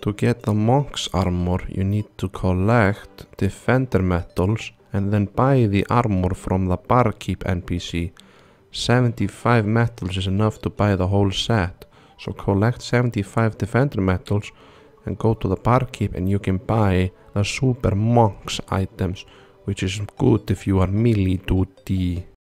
To get the monk's armor you need to collect defender medals and then buy the armor from the barkeep NPC. 75 medals is enough to buy the whole set. So collect 75 defender medals and go to the barkeep and you can buy the super monk's items which is good if you are melee 2D.